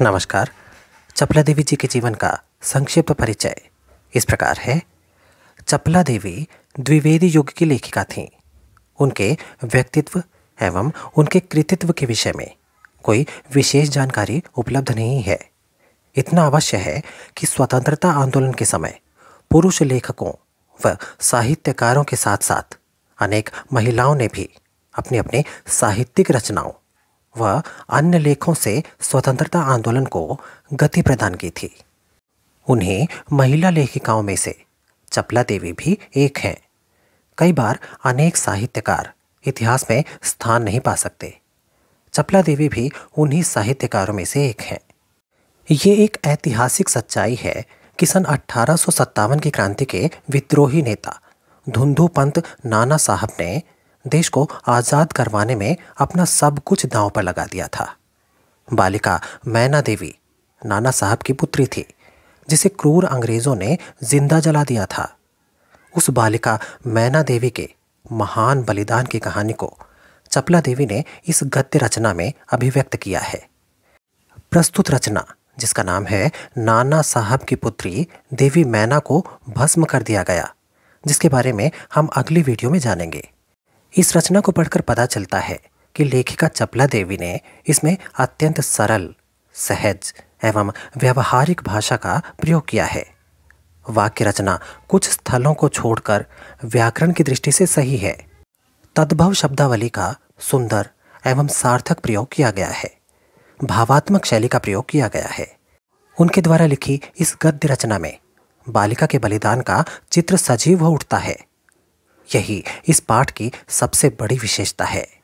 नमस्कार चपला देवी जी के जीवन का संक्षिप्त परिचय इस प्रकार है चपला देवी द्विवेदी युग की लेखिका थीं उनके व्यक्तित्व एवं उनके कृतित्व के विषय में कोई विशेष जानकारी उपलब्ध नहीं है इतना अवश्य है कि स्वतंत्रता आंदोलन के समय पुरुष लेखकों व साहित्यकारों के साथ साथ अनेक महिलाओं ने भी अपनी अपनी साहित्यिक रचनाओं व अन्य लेखों से स्वतंत्रता आंदोलन को गति प्रदान की थी उन्हें महिला लेखिकाओं में से चपला देवी भी एक हैं कई बार अनेक साहित्यकार इतिहास में स्थान नहीं पा सकते चपला देवी भी उन्हीं साहित्यकारों में से एक हैं ये एक ऐतिहासिक सच्चाई है कि सन अट्ठारह की क्रांति के विद्रोही नेता धुंधु पंत नाना साहब ने देश को आज़ाद करवाने में अपना सब कुछ दांव पर लगा दिया था बालिका मैना देवी नाना साहब की पुत्री थी जिसे क्रूर अंग्रेज़ों ने जिंदा जला दिया था उस बालिका मैना देवी के महान बलिदान की कहानी को चपला देवी ने इस गद्य रचना में अभिव्यक्त किया है प्रस्तुत रचना जिसका नाम है नाना साहब की पुत्री देवी मैना को भस्म कर दिया गया जिसके बारे में हम अगली वीडियो में जानेंगे इस रचना को पढ़कर पता चलता है कि लेखिका चपला देवी ने इसमें अत्यंत सरल सहज एवं व्यवहारिक भाषा का प्रयोग किया है वाक्य रचना कुछ स्थलों को छोड़कर व्याकरण की दृष्टि से सही है तद्भव शब्दावली का सुंदर एवं सार्थक प्रयोग किया गया है भावात्मक शैली का प्रयोग किया गया है उनके द्वारा लिखी इस गद्य रचना में बालिका के बलिदान का चित्र सजीव हो उठता है यही इस पाठ की सबसे बड़ी विशेषता है